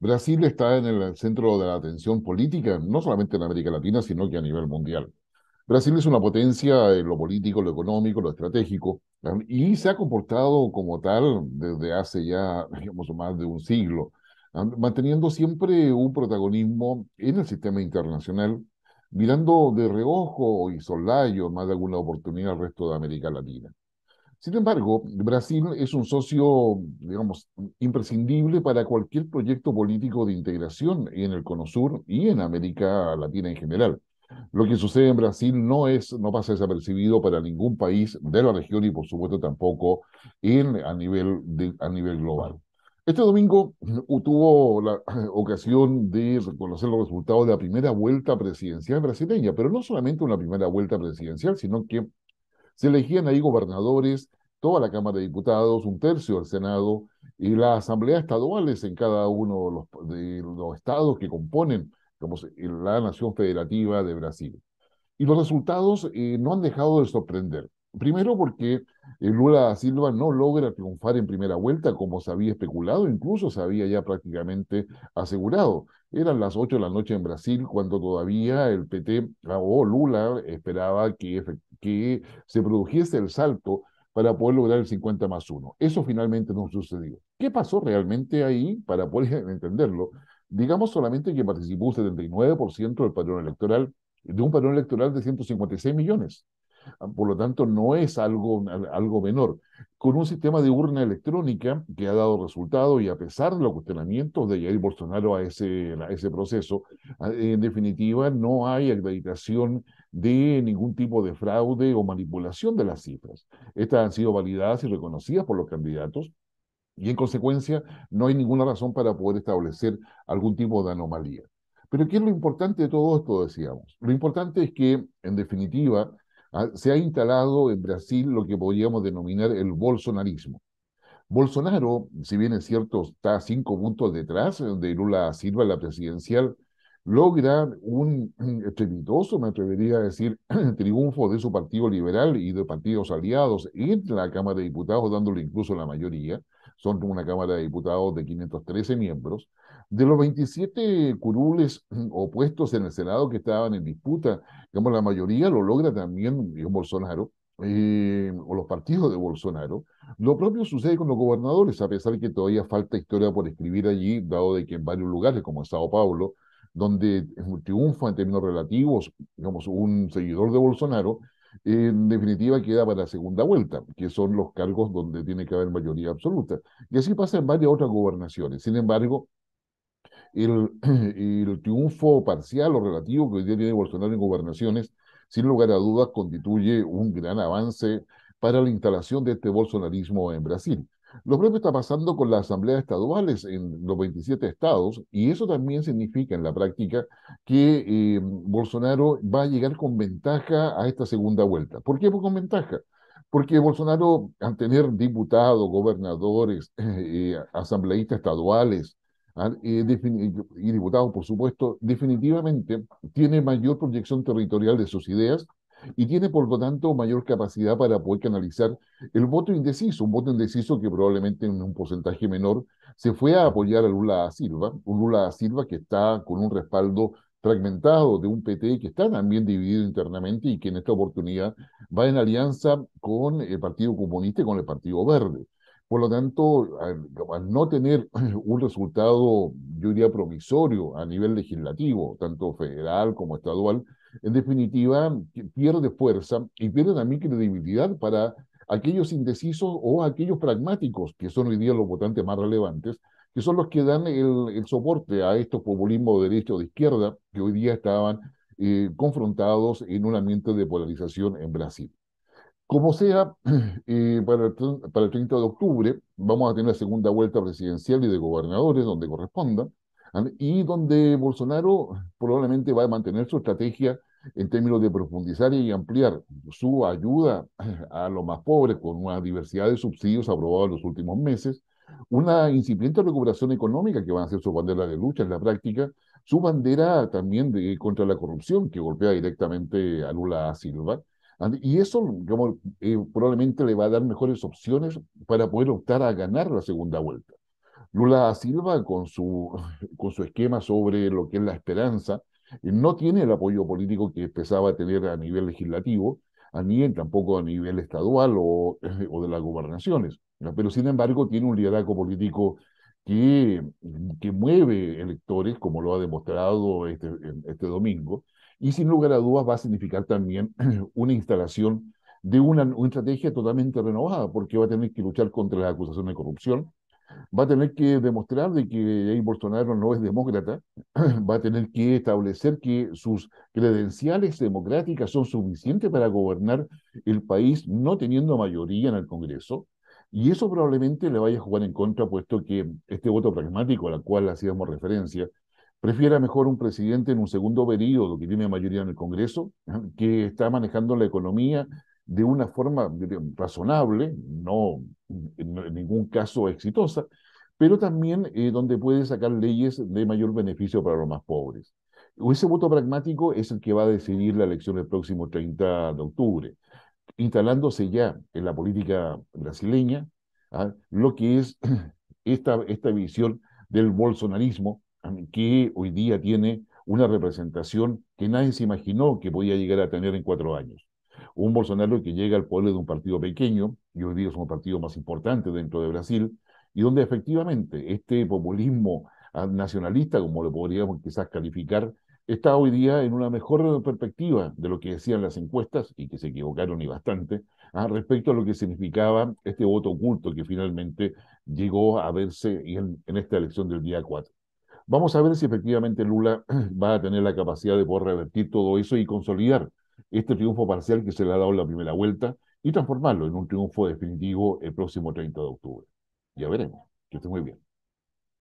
Brasil está en el centro de la atención política, no solamente en América Latina, sino que a nivel mundial. Brasil es una potencia en lo político, lo económico, lo estratégico, y se ha comportado como tal desde hace ya, digamos, más de un siglo, manteniendo siempre un protagonismo en el sistema internacional, mirando de reojo y soslayo más de alguna oportunidad al resto de América Latina. Sin embargo, Brasil es un socio, digamos, imprescindible para cualquier proyecto político de integración en el Cono Sur y en América Latina en general. Lo que sucede en Brasil no, es, no pasa desapercibido para ningún país de la región y, por supuesto, tampoco a, nivel a nivel global. Este domingo tuvo la ocasión de conocer los resultados de la primera vuelta presidencial brasileña, pero no solamente una primera vuelta presidencial, sino que se elegían ahí gobernadores, toda la Cámara de Diputados, un tercio del Senado y las asambleas estaduales en cada uno de los, estados que componen la Nación Federativa de Brasil. Y los resultados eh, no han dejado de sorprender. Primero porque eh, Lula da Silva no logra triunfar en primera vuelta como se había especulado, incluso se había ya prácticamente asegurado. Eran las ocho de la noche en Brasil cuando todavía el PT o Lula esperaba que que se produjese el salto para poder lograr el 50 más 1. Eso finalmente no sucedió. ¿Qué pasó realmente ahí para poder entenderlo? Digamos solamente que participó un 79% del padrón electoral, de un padrón electoral de 156 millones. Por lo tanto, no es algo, algo menor. Con un sistema de urna electrónica que ha dado resultado y a pesar de los cuestionamientos de Jair Bolsonaro a ese, a ese proceso, en definitiva no hay acreditación de ningún tipo de fraude o manipulación de las cifras. Estas han sido validadas y reconocidas por los candidatos y en consecuencia no hay ninguna razón para poder establecer algún tipo de anomalía. Pero ¿qué es lo importante de todo esto, decíamos? Lo importante es que, en definitiva, Ah, se ha instalado en Brasil lo que podríamos denominar el bolsonarismo. Bolsonaro, si bien es cierto, está cinco puntos detrás eh, de Lula Silva en la presidencial, logra un estrepitoso, me atrevería a decir, triunfo de su partido liberal y de partidos aliados en la Cámara de Diputados, dándole incluso la mayoría. Son una Cámara de Diputados de 513 miembros. De los 27 curules mm, opuestos en el Senado que estaban en disputa, digamos, la mayoría lo logra también Bolsonaro. Eh, o los partidos de Bolsonaro, lo propio sucede con los gobernadores, a pesar de que todavía falta historia por escribir allí, dado de que en varios lugares, como en Sao Paulo, donde mm, triunfa en términos relativos, digamos, un seguidor de Bolsonaro, en definitiva queda para la segunda vuelta, que son los cargos donde tiene que haber mayoría absoluta. Y así pasa en varias otras gobernaciones. Sin embargo, el, el triunfo parcial o relativo que hoy día tiene Bolsonaro en gobernaciones, sin lugar a dudas, constituye un gran avance para la instalación de este bolsonarismo en Brasil. Lo propio está pasando con las asambleas estaduales en los 27 estados y eso también significa en la práctica que eh, Bolsonaro va a llegar con ventaja a esta segunda vuelta. ¿Por qué con ventaja? Porque Bolsonaro, al tener diputados, gobernadores, eh, asambleístas estaduales, ¿ah? y diputado, por supuesto, definitivamente tiene mayor proyección territorial de sus ideas y tiene, por lo tanto, mayor capacidad para poder canalizar el voto indeciso, un voto indeciso que probablemente en un porcentaje menor se fue a apoyar a Lula Silva, un Lula Silva que está con un respaldo fragmentado de un PT que está también dividido internamente y que en esta oportunidad va en alianza con el Partido Comunista y con el Partido Verde. Por lo tanto, al, no tener un resultado, yo diría, provisorio a nivel legislativo, tanto federal como estadual, en definitiva, pierde fuerza y pierde también credibilidad para aquellos indecisos o aquellos pragmáticos, que son hoy día los votantes más relevantes, que son los que dan el, soporte a estos populismos de derecha o de izquierda que hoy día estaban eh, confrontados en un ambiente de polarización en Brasil. Como sea, eh, para, el, 30 de octubre vamos a tener la segunda vuelta presidencial y de gobernadores, donde corresponda, y donde Bolsonaro probablemente va a mantener su estrategia en términos de profundizar y ampliar su ayuda a los más pobres con una diversidad de subsidios aprobados en los últimos meses, una incipiente recuperación económica que van a ser su bandera de lucha en la práctica, su bandera también de, contra la corrupción que golpea directamente a Lula Silva, y eso eh, probablemente le va a dar mejores opciones para poder optar a ganar la segunda vuelta. Lula Silva, con su, con su esquema sobre lo que es la esperanza, no tiene el apoyo político que empezaba a tener a nivel legislativo, ni tampoco a nivel estadual o, de las gobernaciones. Pero sin embargo tiene un liderazgo político que, que mueve electores, como lo ha demostrado este, este domingo, y sin lugar a dudas va a significar también una instalación de una, estrategia totalmente renovada, porque va a tener que luchar contra la acusación de corrupción, va a tener que demostrar de que Bolsonaro no es demócrata, va a tener que establecer que sus credenciales democráticas son suficientes para gobernar el país no teniendo mayoría en el Congreso, y eso probablemente le vaya a jugar en contra, puesto que este voto pragmático al cual hacíamos referencia, prefiera mejor un presidente en un segundo periodo que tiene mayoría en el Congreso, que está manejando la economía de una forma razonable, no en ningún caso exitosa, pero también eh, donde puede sacar leyes de mayor beneficio para los más pobres. Ese voto pragmático es el que va a decidir la elección del próximo 30 de octubre, instalándose ya en la política brasileña ¿ah? lo que es esta, esta visión del bolsonarismo que hoy día tiene una representación que nadie se imaginó que podía llegar a tener en cuatro años. Un Bolsonaro que llega al poder de un partido pequeño, y hoy día es un partido más importante dentro de Brasil, y donde efectivamente este populismo ah, nacionalista, como lo podríamos quizás calificar, está hoy día en una mejor perspectiva de lo que decían las encuestas, y que se equivocaron y bastante, ah, respecto a lo que significaba este voto oculto que finalmente llegó a verse en, esta elección del día 4. Vamos a ver si efectivamente Lula va a tener la capacidad de poder revertir todo eso y consolidar este triunfo parcial que se le ha dado la primera vuelta y transformarlo en un triunfo definitivo el próximo 30 de octubre. Ya veremos. Que esté muy bien.